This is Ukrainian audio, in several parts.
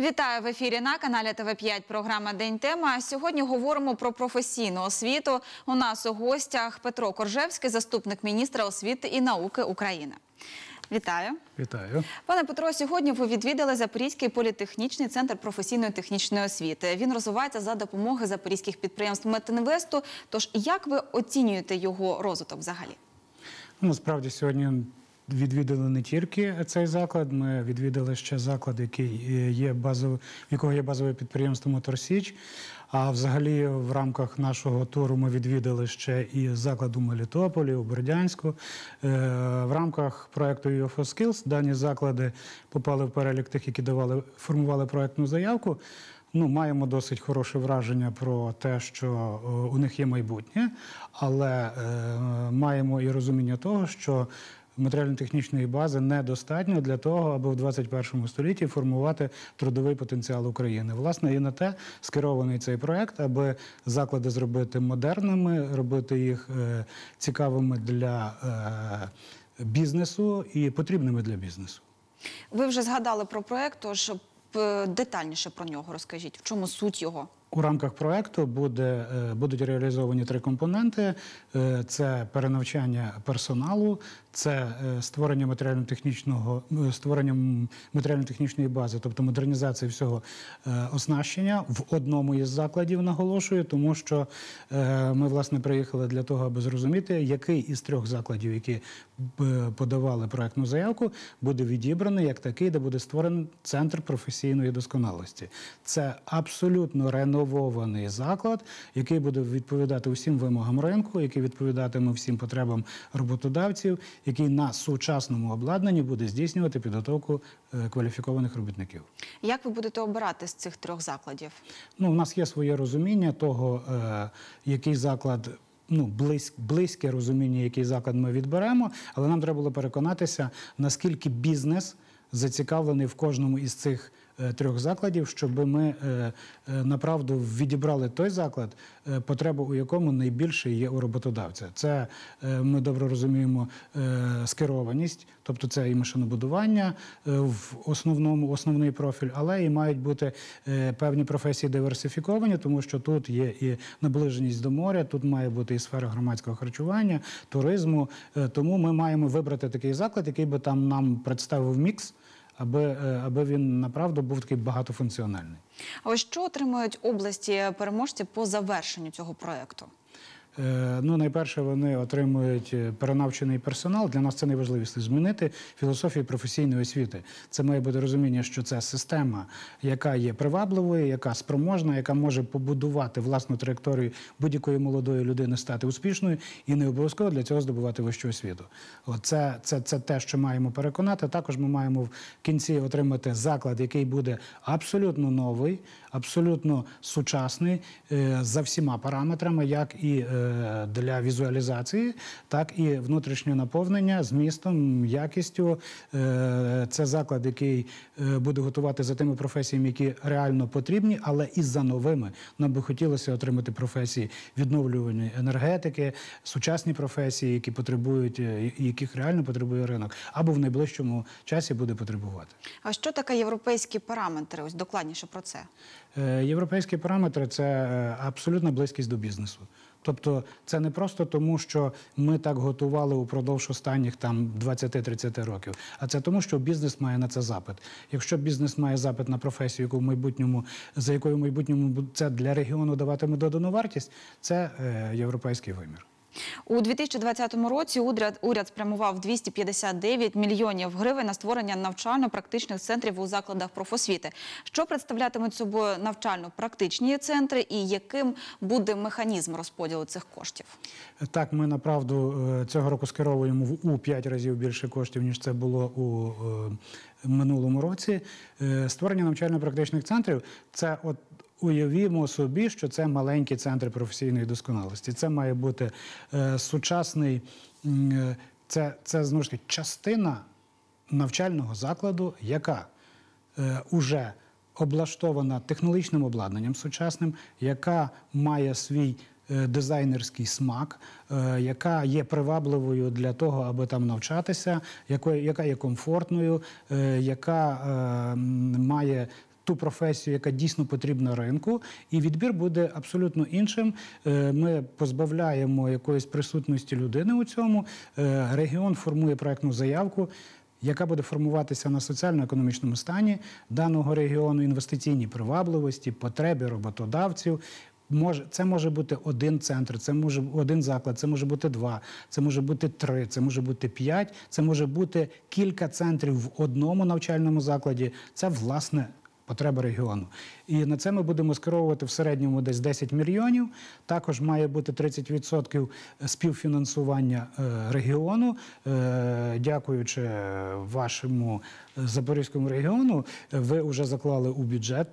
Вітаю в ефірі на каналі ТВ 5 Програма День тема. Сьогодні говоримо про професійну освіту. У нас у гостях Петро Коржевський, заступник міністра освіти і науки України. Вітаю, вітаю, пане Петро. Сьогодні ви відвідали Запорізький політехнічний центр професійної технічної освіти. Він розвивається за допомоги запорізьких підприємств Метинвесту. Тож як ви оцінюєте його розвиток взагалі? Насправді ну, сьогодні відвідали не тільки цей заклад. Ми відвідали ще заклад, який е, є базовий, в якого є базове підприємство Моторсіч. А взагалі, в рамках нашого туру ми відвідали ще і заклад у Мелітополі, у Бердянську. Е, в рамках проекту UFO Skills дані заклади попали в перелік тих, які давали формували проектну заявку. Ну, маємо досить хороше враження про те, що е, у них є майбутнє, але маємо і розуміння того, що матеріально-технічної бази недостатньо для того, аби в 21 столітті формувати трудовий потенціал України. Власне, і на те скерований цей проект, аби заклади зробити модерними, робити їх е, цікавими для е, бізнесу і потрібними для бізнесу. Ви вже згадали про проект, тож е, детальніше про нього розкажіть, в чому суть його. У рамках проекту буде, е, будуть реалізовані три компоненти: е, це перенавчання персоналу, це е, створення матеріально-технічного створення матеріально-технічної бази, тобто модернізація всього оснащення в одному із закладів, наголошую, тому що ми власне приїхали для того, аби зрозуміти, який із трьох закладів, які подавали проектну заявку, буде відібраний як такий, де буде створений центр професійної досконалості. Це абсолютно рено інновований заклад, який буде відповідати усім вимогам ринку, який відповідатиме всім потребам роботодавців, який на сучасному обладнанні буде здійснювати підготовку е, кваліфікованих робітників. Як ви будете обирати з цих трьох закладів? Ну, у нас є своє розуміння того, е, який заклад. Ну, близь, близьке розуміння, який заклад ми відберемо, але нам треба було переконатися, наскільки бізнес зацікавлений в кожному із цих Е, трьох закладів, щоб ми е, е, направду відібрали той заклад, потреба у якому найбільше є у роботодавця. Це ми добре розуміємо скерованість, тобто це і машинобудування в основному основний профіль, але і мають бути певні професії диверсифіковані, тому що тут є і наближеність до моря, тут має бути і сфера громадського харчування, туризму. Тому ми маємо вибрати такий заклад, який би там нам представив мікс аби е, аби він направду був такий багатофункціональний. Але що отримують області переможці по завершенню цього проекту? Е, ну, найперше, вони отримують е, перенавчений персонал. Для нас це найважливіше змінити філософію професійної освіти. Це має бути розуміння, що це система, яка є привабливою, яка спроможна, яка може побудувати власну траєкторію будь-якої молодої людини стати успішною і не обов'язково для цього здобувати вищу освіту. Оце це, це, це те, що маємо переконати. Також ми маємо в кінці отримати заклад, який буде абсолютно новий, абсолютно сучасний е, за всіма параметрами, як і. Е, для візуалізації, так і внутрішнє наповнення з містом, якістю. Е, це заклад, який е, буде готувати за тими професіями, які реально потрібні, але і за новими. Нам би хотілося отримати професії відновлюваної енергетики, сучасні професії, які потребують, яких реально потребує ринок, або в найближчому часі буде потребувати. А що таке європейські параметри? Ось докладніше про це. Європейські параметри це абсолютна близькість до бізнесу. Тобто це не просто тому, що ми так готували упродовж останніх там 20-30 років, а це тому, що бізнес має на це запит. Якщо бізнес має запит на професію, яку в майбутньому за якою в майбутньому це для регіону даватиме додану вартість, це е, європейський вимір. У 2020 році уряд, уряд спрямував 259 мільйонів гривень на створення навчально-практичних центрів у закладах профосвіти. Що представлятимуть собою навчально-практичні центри, і яким буде механізм розподілу цих коштів? Так, ми направду е, цього року скеровуємо у 5 разів більше коштів ніж це було у е, минулому році. Е, створення навчально-практичних центрів це от уявімо собі, що це маленький центр професійної досконалості. Це має бути е, сучасний, е, це це знову ж таки частина навчального закладу, яка е, уже облаштована технологічним обладнанням сучасним, яка має свій. Е, дизайнерський смак, е, яка є привабливою для того, аби там навчатися, яка є комфортною, яка має ту професію, яка дійсно потрібна ринку, і відбір буде абсолютно іншим. Е, ми позбавляємо якоїсь присутності людини у цьому. Е, регіон формує проектну заявку. Яка буде формуватися на соціально-економічному стані даного регіону інвестиційні привабливості, потреби роботодавців? це може бути один центр, це може один заклад, це може бути два, це може бути три, це може бути п'ять, це може бути кілька центрів в одному навчальному закладі. Це власне потреби регіону. І на це ми будемо скеровувати в середньому десь 10 мільйонів. Також має бути 30% співфінансування е, регіону, е, дякуючи е, вашому Запорізькому регіону. Ви вже заклали у бюджет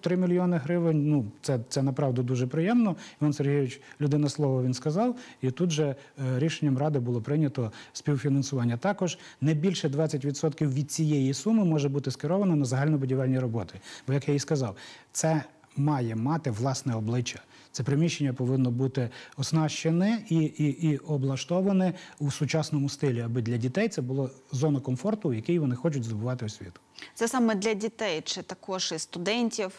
3 мільйони гривень. Ну, це це направду дуже приємно. Іван Сергійович, людина слово він сказав, і тут же рішенням ради було прийнято співфінансування. Також не більше 20% від цієї суми може бути скеровано на загальнобудівельні роботи бути. Бо як я і сказав, це має мати власне обличчя. Це приміщення повинно бути оснащене і і, і облаштоване у сучасному стилі, аби для дітей це була зона комфорту, в якій вони хочуть здобувати освіту. Це саме для дітей, чи також і студентів.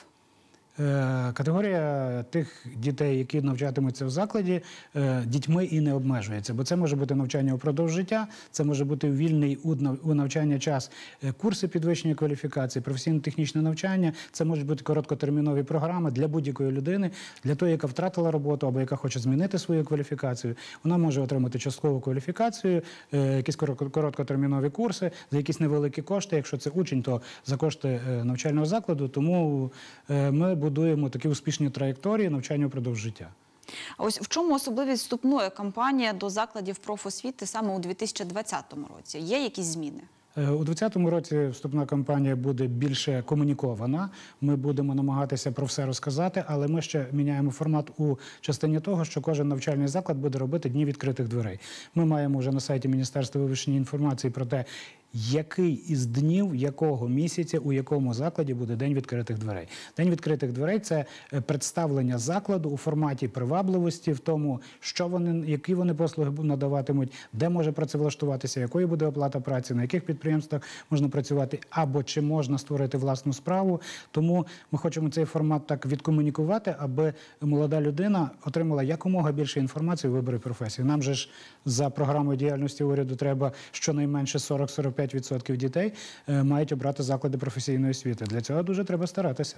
Е, категорія тих дітей, які навчатимуться в закладі, е, дітьми і не обмежується, бо це може бути навчання упродовж життя, це може бути вільний у навчання час е, курси підвищення кваліфікації, професійно-технічне навчання, це можуть бути короткотермінові програми для будь-якої людини, для тої, яка втратила роботу або яка хоче змінити свою кваліфікацію. Вона може отримати часткову кваліфікацію, якісь короткотермінові курси за якісь невеликі кошти. Якщо це учень, то за кошти навчального закладу. Тому ми будемо будуємо такі успішні траєкторії навчання впродовж життя. А ось в чому особливість вступної кампанії до закладів профосвіти саме у 2020 році? Є якісь зміни? Е, у 2020 році вступна кампанія буде більше комунікована. Ми будемо намагатися про все розказати, але ми ще міняємо формат у частині того, що кожен навчальний заклад буде робити дні відкритих дверей. Ми маємо вже на сайті Міністерства вивчення інформації про те, який із днів якого місяця у якому закладі буде день відкритих дверей. День відкритих дверей це е, представлення закладу у форматі привабливості, в тому, що вони які вони послуги надаватимуть, де може працевлаштуватися, якою буде оплата праці, на яких підприємствах можна працювати, або чи можна створити власну справу. Тому ми хочемо цей формат так відкомунікувати, аби молода людина отримала якомога більше інформації у виборі професії. Нам же ж за програмою діяльності уряду треба щонайменше 40-45 45% дітей е, мають обрати заклади професійної освіти. Для цього дуже треба старатися.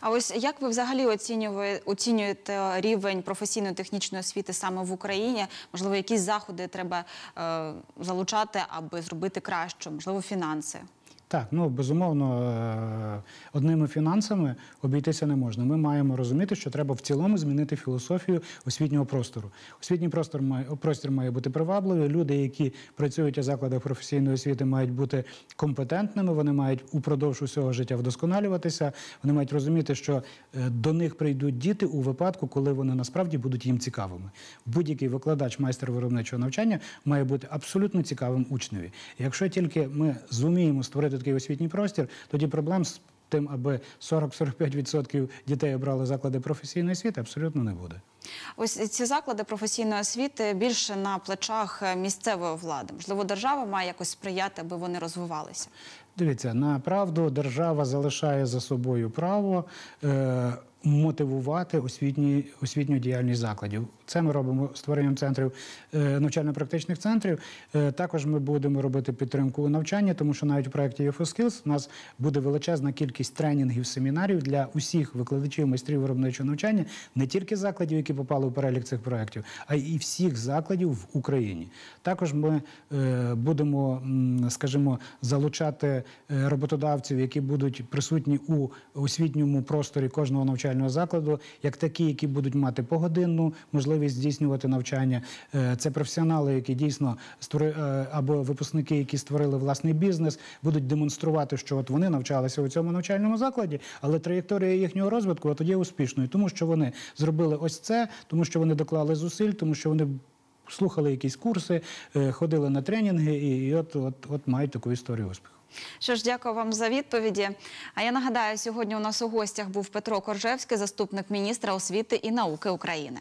А ось як ви взагалі оцінюєте рівень професійно-технічної освіти саме в Україні? Можливо, якісь заходи треба е, залучати, аби зробити краще, можливо, фінанси. Так, ну безумовно, е, одними фінансами обійтися не можна. Ми маємо розуміти, що треба в цілому змінити філософію освітнього простору. Освітній простор має простір має бути привабливий. Люди, які працюють у закладах професійної освіти, мають бути компетентними. Вони мають упродовж усього життя вдосконалюватися. Вони мають розуміти, що е, до них прийдуть діти у випадку, коли вони насправді будуть їм цікавими. Будь-який викладач, майстер виробничого навчання має бути абсолютно цікавим учневі. Якщо тільки ми зуміємо створити такий освітній простір, тоді проблем з тим, аби 40-45% дітей обрали заклади професійної освіти, абсолютно не буде. Ось ці заклади професійної освіти більше на плечах місцевої влади. Можливо, держава має якось сприяти, аби вони розвивалися. Дивіться, на правду держава залишає за собою право е, мотивувати освітні, освітню діяльність закладів. Це ми робимо створенням центрів е, навчально-практичних центрів. Е, також ми будемо робити підтримку навчання, тому що навіть в проєкті EFOSKILLS у нас буде величезна кількість тренінгів, семінарів для усіх викладачів майстрів виробничого навчання, не тільки закладів, які попали у перелік цих проєктів, а й всіх закладів в Україні. Також ми е, будемо, скажімо, залучати. Е, роботодавців, які будуть присутні у освітньому просторі кожного навчального закладу, як такі, які будуть мати погодинну можливість здійснювати навчання. Е, це професіонали, які дійсно створили, е, або випускники, які створили власний бізнес, будуть демонструвати, що от вони навчалися у цьому навчальному закладі, але траєкторія їхнього розвитку тоді є успішною, тому що вони зробили ось це, тому що вони доклали зусиль, тому що вони. Слухали якісь курси, ходили на тренінги, і от, от, от мають таку історію успіху. Що ж, дякую вам за відповіді. А я нагадаю, сьогодні у нас у гостях був Петро Коржевський, заступник міністра освіти і науки України.